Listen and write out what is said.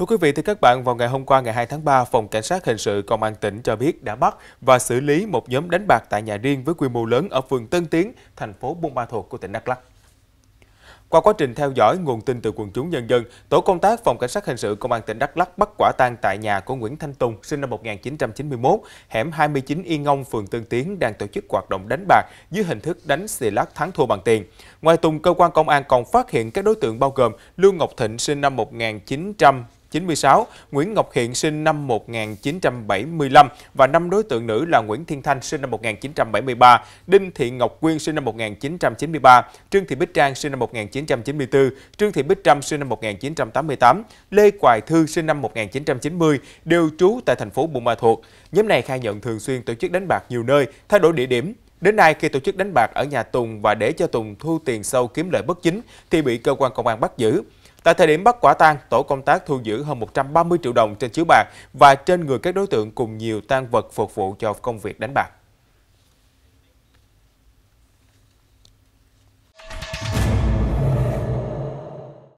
Thưa quý vị, thưa các bạn, vào ngày hôm qua ngày 2 tháng 3, Phòng Cảnh sát Hình sự Công an tỉnh cho biết đã bắt và xử lý một nhóm đánh bạc tại nhà riêng với quy mô lớn ở phường Tân Tiến, thành phố Buôn Ma Thuột của tỉnh Đắk Lắk. Qua quá trình theo dõi nguồn tin từ quần chúng nhân dân, tổ công tác phòng cảnh sát hình sự công an tỉnh Đắk Lắk bắt quả tang tại nhà của Nguyễn Thanh Tùng, sinh năm 1991, hẻm 29 Yên Ngông, phường Tân Tiến đang tổ chức hoạt động đánh bạc dưới hình thức đánh xì lát thắng thua bằng tiền. Ngoài Tùng, cơ quan công an còn phát hiện các đối tượng bao gồm Lưu Ngọc Thịnh sinh năm 1900 1996, Nguyễn Ngọc Hiện sinh năm 1975 và năm đối tượng nữ là Nguyễn Thiên Thanh sinh năm 1973, Đinh Thị Ngọc Quyên sinh năm 1993, Trương Thị Bích Trang sinh năm 1994, Trương Thị Bích Trâm sinh năm 1988, Lê Quài Thư sinh năm 1990 đều trú tại thành phố Buôn Ma Thuột. Nhóm này khai nhận thường xuyên tổ chức đánh bạc nhiều nơi, thay đổi địa điểm, Đến nay, khi tổ chức đánh bạc ở nhà Tùng và để cho Tùng thu tiền sâu kiếm lợi bất chính thì bị cơ quan công an bắt giữ. Tại thời điểm bắt quả tang, tổ công tác thu giữ hơn 130 triệu đồng trên chiếu bạc và trên người các đối tượng cùng nhiều tang vật phục vụ cho công việc đánh bạc.